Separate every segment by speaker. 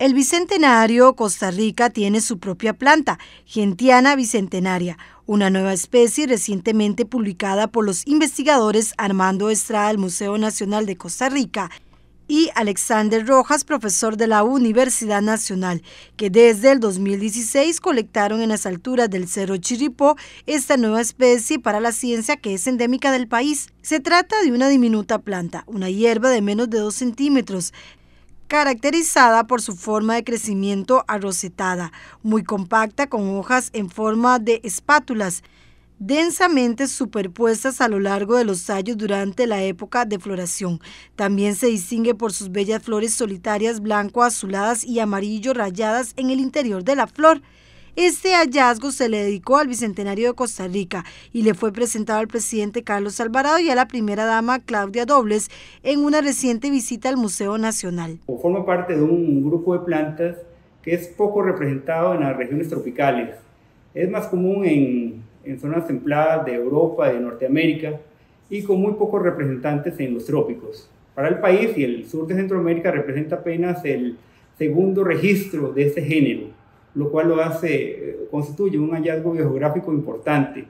Speaker 1: El Bicentenario Costa Rica tiene su propia planta, Gentiana Bicentenaria, una nueva especie recientemente publicada por los investigadores Armando Estrada del Museo Nacional de Costa Rica y Alexander Rojas, profesor de la Universidad Nacional, que desde el 2016 colectaron en las alturas del Cerro Chiripó esta nueva especie para la ciencia que es endémica del país. Se trata de una diminuta planta, una hierba de menos de 2 centímetros, caracterizada por su forma de crecimiento arrocetada, muy compacta con hojas en forma de espátulas, densamente superpuestas a lo largo de los tallos durante la época de floración. También se distingue por sus bellas flores solitarias blanco azuladas y amarillo rayadas en el interior de la flor. Este hallazgo se le dedicó al Bicentenario de Costa Rica y le fue presentado al presidente Carlos Alvarado y a la primera dama Claudia Dobles en una reciente visita al Museo Nacional.
Speaker 2: Forma parte de un grupo de plantas que es poco representado en las regiones tropicales. Es más común en, zonas templadas de Europa, de Norteamérica y con muy pocos representantes en los trópicos. Para el país y el sur de Centroamérica representa apenas el segundo registro de este género lo cual lo hace, eh, constituye un hallazgo biogeográfico importante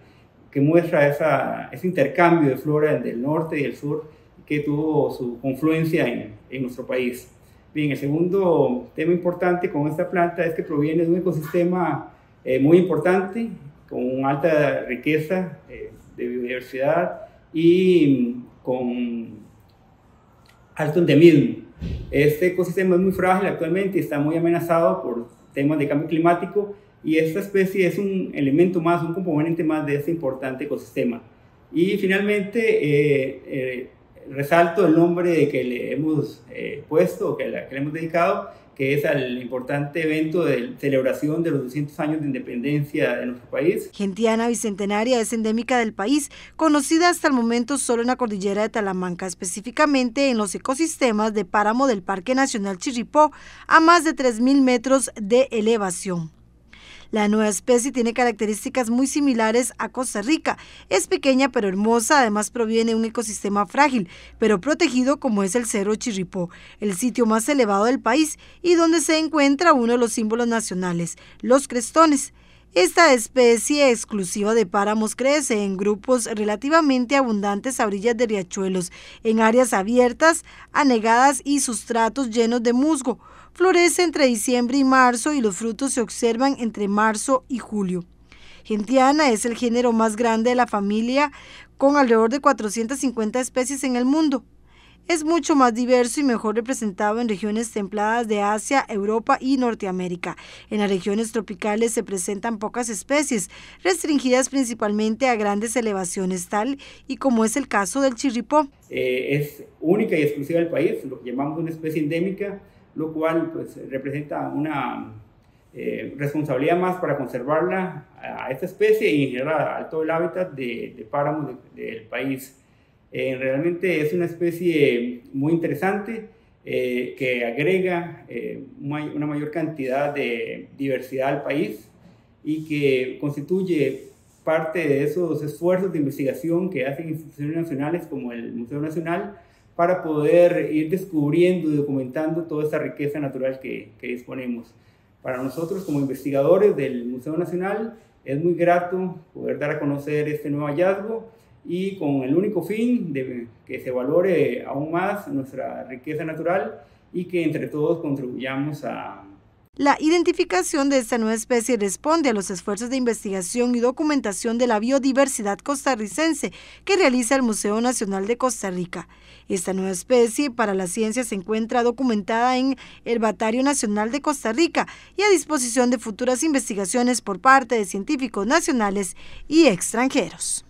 Speaker 2: que muestra ese intercambio de flora del norte y el sur que tuvo su confluencia en, nuestro país. Bien, el segundo tema importante con esta planta es que proviene de un ecosistema eh, muy importante, con alta riqueza eh, de biodiversidad y mm, con alto endemismo. Este ecosistema es muy frágil actualmente y está muy amenazado por temas de cambio climático y esta especie es un elemento más, un componente más de este importante ecosistema. Y finalmente, eh, eh, resalto el nombre que le hemos eh, puesto, que, que, le hemos dedicado, que es al importante evento de celebración de los 200 años de independencia de nuestro país.
Speaker 1: Gentiana Bicentenaria es endémica del país, conocida hasta el momento solo en la cordillera de Talamanca, específicamente en los ecosistemas de páramo del Parque Nacional Chirripó, a más de 3.000 metros de elevación. La nueva especie tiene características muy similares a Costa Rica. Es pequeña pero hermosa, además proviene de un ecosistema frágil, pero protegido como es el Cerro Chirripó, el sitio más elevado del país y donde se encuentra uno de los símbolos nacionales, los crestones. Esta especie exclusiva de páramos crece en grupos relativamente abundantes a orillas de riachuelos, en áreas abiertas, anegadas y sustratos llenos de musgo. Florece entre diciembre y marzo y los frutos se observan entre marzo y julio. Gentiana es el género más grande de la familia, con alrededor de 450 especies en el mundo. Es mucho más diverso y mejor representado en regiones templadas de Asia, Europa y Norteamérica. En las regiones tropicales se presentan pocas especies, restringidas principalmente a grandes elevaciones, tal y como es el caso del chirripó.
Speaker 2: Eh, es única y exclusiva del país, lo que llamamos una especie endémica lo cual pues, representa una eh, responsabilidad más para conservarla a esta especie y en general a todo el hábitat de, de páramos del país. Eh, realmente es una especie muy interesante eh, que agrega una mayor cantidad de diversidad al país y que constituye parte de esos esfuerzos de investigación que hacen instituciones nacionales como el Museo Nacional para poder ir descubriendo y documentando toda esa riqueza natural que, que disponemos. Para nosotros como investigadores del Museo Nacional es muy grato poder dar a conocer este nuevo hallazgo y con el único fin de que se valore aún más nuestra riqueza natural y que entre todos contribuyamos a,
Speaker 1: la identificación de esta nueva especie responde a los esfuerzos de investigación y documentación de la biodiversidad costarricense que realiza el Museo Nacional de Costa Rica. Esta nueva especie para la ciencia se encuentra documentada en el Batario Nacional de Costa Rica y a disposición de futuras investigaciones por parte de científicos nacionales y extranjeros.